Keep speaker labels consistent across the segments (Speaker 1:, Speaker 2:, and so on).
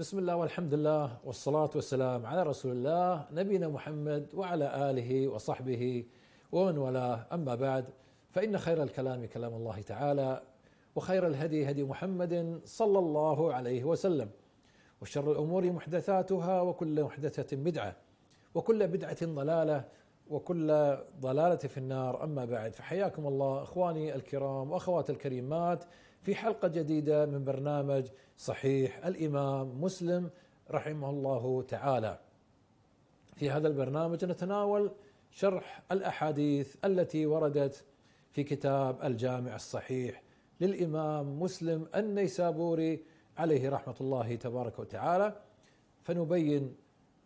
Speaker 1: بسم الله والحمد لله والصلاة والسلام على رسول الله نبينا محمد وعلى آله وصحبه ومن والاه أما بعد فإن خير الكلام كلام الله تعالى وخير الهدي هدي محمد صلى الله عليه وسلم وشر الأمور محدثاتها وكل محدثة بدعة وكل بدعة ضلالة وكل ضلالة في النار أما بعد فحياكم الله إخواني الكرام وأخوات الكريمات في حلقه جديده من برنامج صحيح الامام مسلم رحمه الله تعالى. في هذا البرنامج نتناول شرح الاحاديث التي وردت في كتاب الجامع الصحيح للامام مسلم النيسابوري عليه رحمه الله تبارك وتعالى فنبين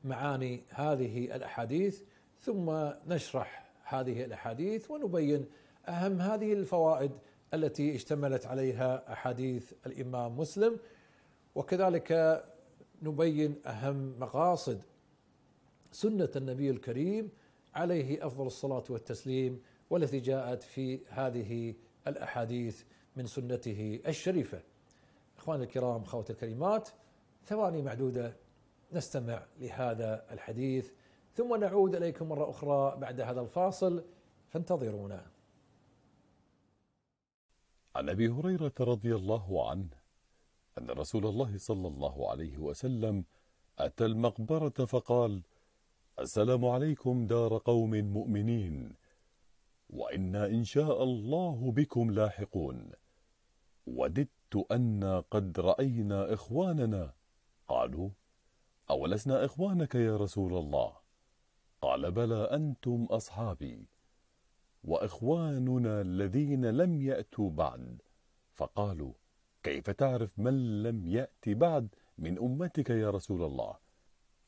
Speaker 1: معاني هذه الاحاديث ثم نشرح هذه الاحاديث ونبين اهم هذه الفوائد التي اشتملت عليها احاديث الامام مسلم وكذلك نبين اهم مقاصد سنه النبي الكريم عليه افضل الصلاه والتسليم والتي جاءت في هذه الاحاديث من سنته الشريفه. اخواني الكرام اخواتي الكريمات ثواني معدوده نستمع لهذا الحديث ثم نعود اليكم مره اخرى بعد هذا الفاصل فانتظرونا.
Speaker 2: عن أبي هريرة رضي الله عنه أن رسول الله صلى الله عليه وسلم أتى المقبرة فقال السلام عليكم دار قوم مؤمنين وإنا إن شاء الله بكم لاحقون وددت أنا قد رأينا إخواننا قالوا أولسنا إخوانك يا رسول الله قال بلى أنتم أصحابي واخواننا الذين لم ياتوا بعد فقالوا كيف تعرف من لم يات بعد من امتك يا رسول الله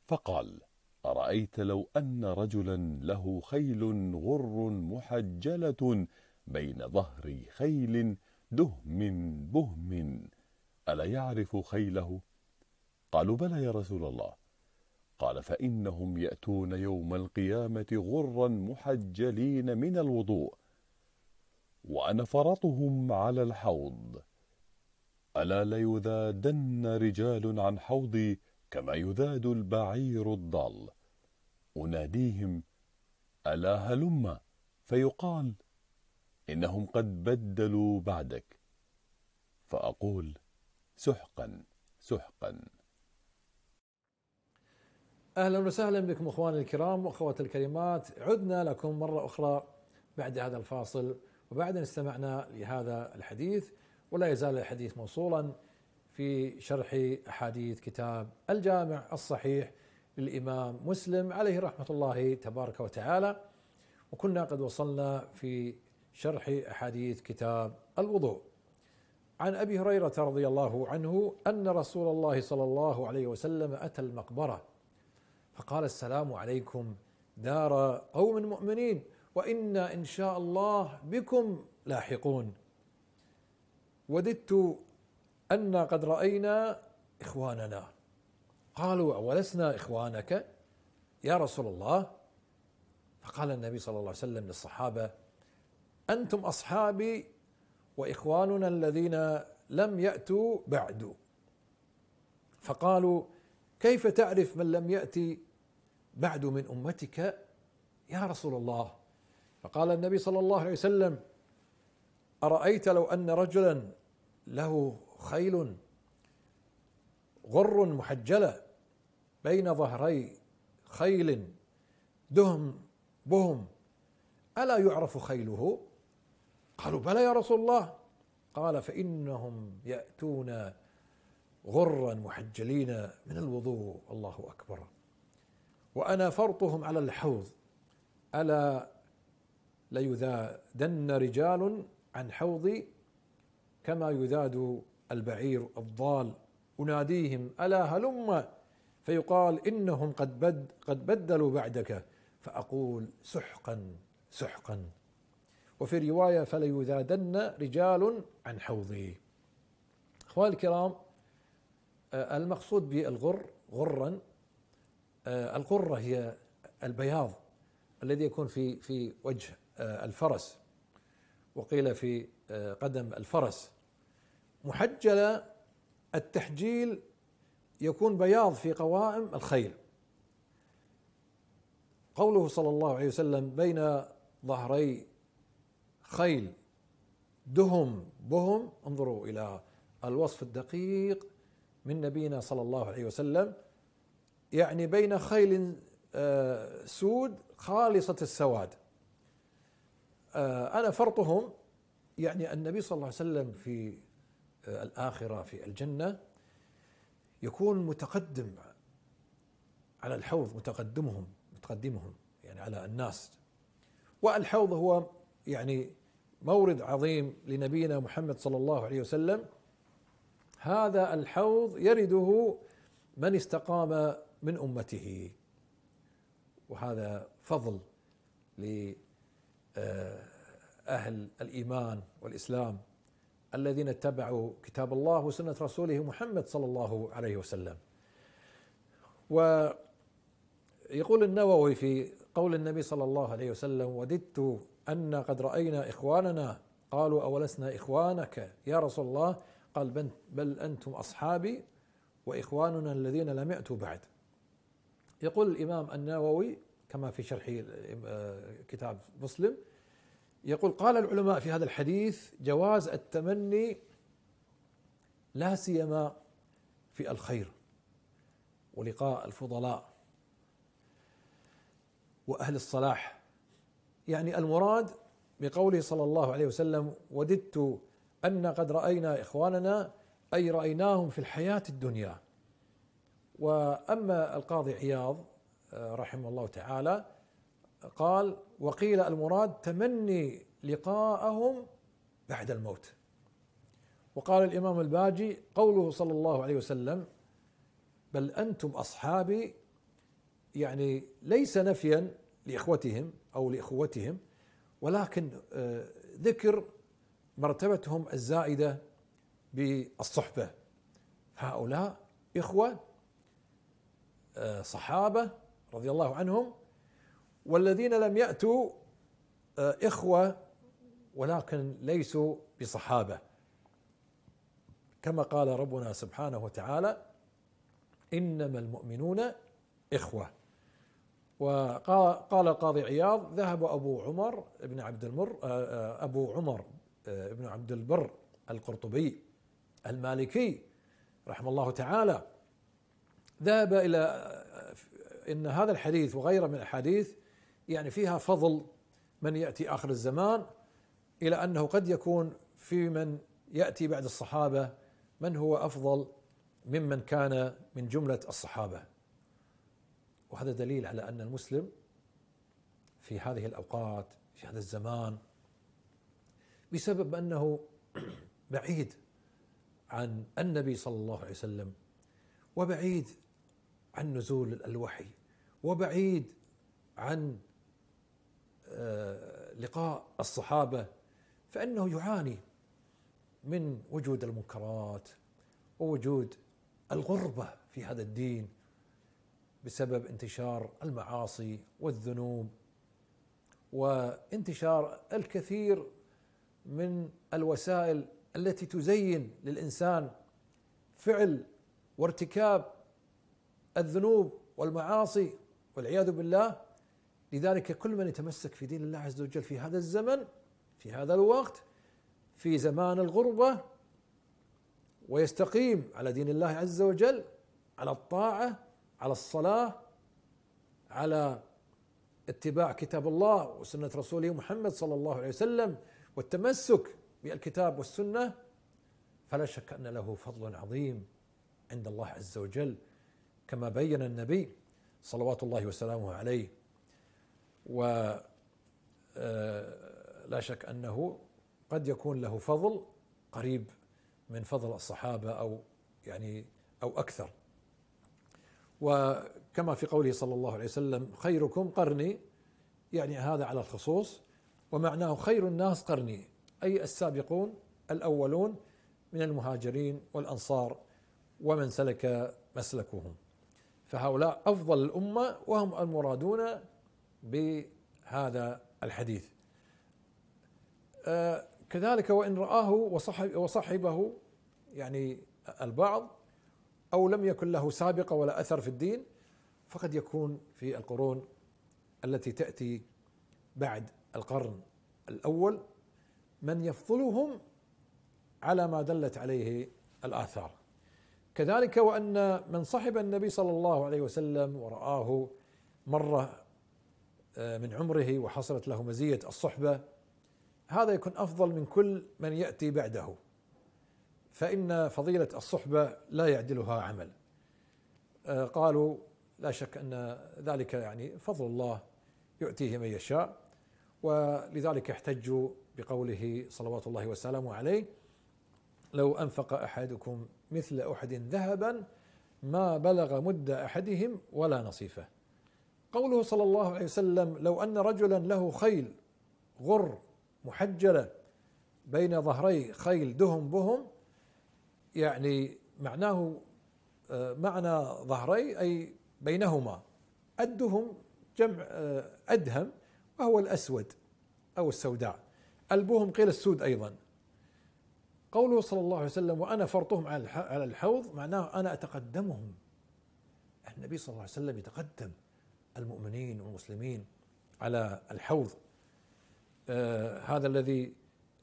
Speaker 2: فقال ارايت لو ان رجلا له خيل غر محجله بين ظهر خيل دهم بهم الا يعرف خيله قالوا بلى يا رسول الله قال فإنهم يأتون يوم القيامة غرا محجلين من الوضوء وأنا فرطهم على الحوض ألا ليذادن رجال عن حوضي كما يذاد البعير الضال أناديهم ألا هلم فيقال إنهم قد بدلوا بعدك فأقول سحقا سحقا
Speaker 1: اهلا وسهلا بكم اخواني الكرام واخواتي الكريمات عدنا لكم مره اخرى بعد هذا الفاصل وبعد ان استمعنا لهذا الحديث ولا يزال الحديث موصولا في شرح احاديث كتاب الجامع الصحيح للامام مسلم عليه رحمه الله تبارك وتعالى وكنا قد وصلنا في شرح احاديث كتاب الوضوء عن ابي هريره رضي الله عنه ان رسول الله صلى الله عليه وسلم اتى المقبره فقال السلام عليكم دار قوم مؤمنين وانا ان شاء الله بكم لاحقون وددت أنا قد رأينا إخواننا قالوا أولسنا إخوانك يا رسول الله فقال النبي صلى الله عليه وسلم للصحابة أنتم أصحابي وإخواننا الذين لم يأتوا بعد فقالوا كيف تعرف من لم يأتي بعد من امتك يا رسول الله فقال النبي صلى الله عليه وسلم ارايت لو ان رجلا له خيل غر محجله بين ظهري خيل دهم بهم الا يعرف خيله قالوا بلى يا رسول الله قال فانهم ياتون غرا محجلين من الوضوء الله اكبر وأنا فرطهم على الحوض ألا ليذادن رجال عن حوضي كما يذاد البعير الضال أناديهم ألا هلم فيقال إنهم قد بد قد بدلوا بعدك فأقول سحقا سحقا وفي رواية فليذادن رجال عن حوضي أخواني الكرام آه، المقصود بالغر غرا آه، القرة هي البياض الذي يكون في في وجه آه، الفرس وقيل في آه، قدم الفرس محجلة التحجيل يكون بياض في قوائم الخيل قوله صلى الله عليه وسلم بين ظهري خيل دهم بهم انظروا الى الوصف الدقيق من نبينا صلى الله عليه وسلم يعني بين خيل آه، سود خالصة السواد آه، أنا فرطهم يعني النبي صلى الله عليه وسلم في آه، الآخرة في الجنة يكون متقدم على الحوض متقدمهم متقدمهم يعني على الناس والحوض هو يعني مورد عظيم لنبينا محمد صلى الله عليه وسلم هذا الحوض يرده من استقام من امته وهذا فضل لاهل آه، الايمان والاسلام الذين اتبعوا كتاب الله وسنه رسوله محمد صلى الله عليه وسلم. ويقول النووي في قول النبي صلى الله عليه وسلم: وددت ان قد راينا اخواننا قالوا اولسنا اخوانك يا رسول الله؟ قال بل انتم اصحابي واخواننا الذين لم ياتوا بعد. يقول الإمام النووي كما في شرح آه، كتاب مسلم يقول قال العلماء في هذا الحديث جواز التمني لا سيما في الخير ولقاء الفضلاء واهل الصلاح يعني المراد بقوله صلى الله عليه وسلم وددت ان قد راينا اخواننا اي رايناهم في الحياه الدنيا واما القاضي عياض آه، رحمه الله تعالى قال وقيل المراد تمني لقاءهم بعد الموت وقال الامام الباجي قوله صلى الله عليه وسلم بل انتم اصحابي يعني ليس نفيا لاخوتهم او لاخوتهم ولكن آه، ذكر مرتبتهم الزائده بالصحبه هؤلاء اخوه صحابه رضي الله عنهم والذين لم ياتوا آه، اخوه ولكن ليسوا بصحابه كما قال ربنا سبحانه وتعالى انما المؤمنون اخوه وقال القاضي عياض ذهب ابو عمر بن عبد المر آه، آه، ابو عمر بن عبد البر القرطبي المالكي رحمه الله تعالى ذهب الى ان هذا الحديث وغيره من الاحاديث يعني فيها فضل من ياتي اخر الزمان الى انه قد يكون في من ياتي بعد الصحابه من هو افضل ممن كان من جمله الصحابه وهذا دليل على ان المسلم في هذه الاوقات في هذا الزمان بسبب انه بعيد عن النبي صلى الله عليه وسلم وبعيد عن نزول الوحي وبعيد عن آه، لقاء الصحابه فانه يعاني من وجود المنكرات ووجود الغربه في هذا الدين بسبب انتشار المعاصي والذنوب وانتشار الكثير من الوسائل التي تزين للانسان فعل وارتكاب الذنوب والمعاصي والعياذ بالله لذلك كل من يتمسك في دين الله عز وجل في هذا الزمن في هذا الوقت في زمان الغربة ويستقيم على دين الله عز وجل على الطاعة على الصلاة على اتباع كتاب الله وسنة رسوله محمد صلى الله عليه وسلم والتمسك بالكتاب والسنة فلا شك أن له فضل عظيم عند الله عز وجل كما بين النبي صلوات الله وسلامه عليه و آه، لا شك انه قد يكون له فضل قريب من فضل الصحابه او يعني او اكثر وكما في قوله صلى الله عليه وسلم خيركم قرني يعني هذا على الخصوص ومعناه خير الناس قرني اي السابقون الاولون من المهاجرين والانصار ومن سلك مسلكهم فهؤلاء أفضل الأمة وهم المرادون بهذا الحديث آه، كذلك وإن رآه وصحب وصحبه يعني البعض أو لم يكن له سابقة ولا أثر في الدين فقد يكون في القرون التي تأتي بعد القرن الأول من يفضلهم على ما دلت عليه الآثار كذلك وأن من صحب النبي صلى الله عليه وسلم ورآه مرة آه، من عمره وحصلت له مزية الصحبة هذا يكون أفضل من كل من يأتي بعده فإن فضيلة الصحبة لا يعدلها عمل آه، قالوا لا شك أن ذلك يعني فضل الله يؤتيه من يشاء ولذلك احتجوا بقوله صلوات الله وسلامه عليه لو أنفق أحدكم مثل أحد ذهبا ما بلغ مد أحدهم ولا نصيفه قوله صلى الله عليه وسلم لو أن رجلا له خيل غر محجلة بين ظهري خيل دهم بهم يعني معناه آه، معنى ظهري أي بينهما الدهم جمع آه، أدهم وهو الأسود أو السوداء ألبهم قيل السود أيضا قوله صلى الله عليه وسلم وأنا فرطهم على الحوض معناه أنا أتقدمهم النبي صلى الله عليه وسلم يتقدم المؤمنين والمسلمين على الحوض آه هذا الذي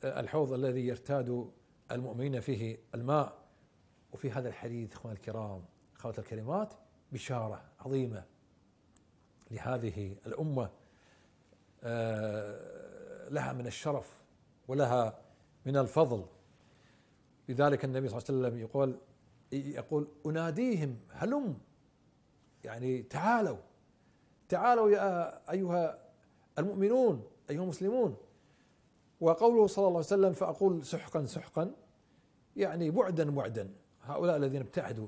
Speaker 1: آه الحوض الذي يرتاد المؤمنين فيه الماء وفي هذا الحديث اخواني الكرام اخواتي الكريمات بشاره عظيمه لهذه الامه آه لها من الشرف ولها من الفضل لذلك النبي صلى الله عليه وسلم يقول يقول اناديهم هلم يعني تعالوا تعالوا يا ايها المؤمنون ايها المسلمون وقوله صلى الله عليه وسلم فاقول سحقا سحقا يعني بعدا بعدا هؤلاء الذين ابتعدوا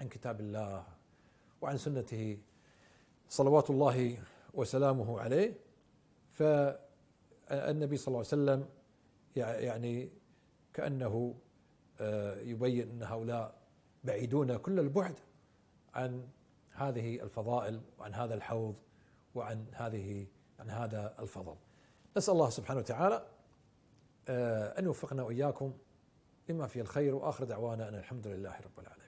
Speaker 1: عن كتاب الله وعن سنته صلوات الله وسلامه عليه فالنبي صلى الله عليه وسلم يعني كانه آه، يبين ان هؤلاء بعيدون كل البعد عن هذه الفضائل وعن هذا الحوض وعن هذه عن هذا الفضل. نسال الله سبحانه وتعالى آه، ان يوفقنا واياكم لما فيه الخير واخر دعوانا ان الحمد لله رب العالمين.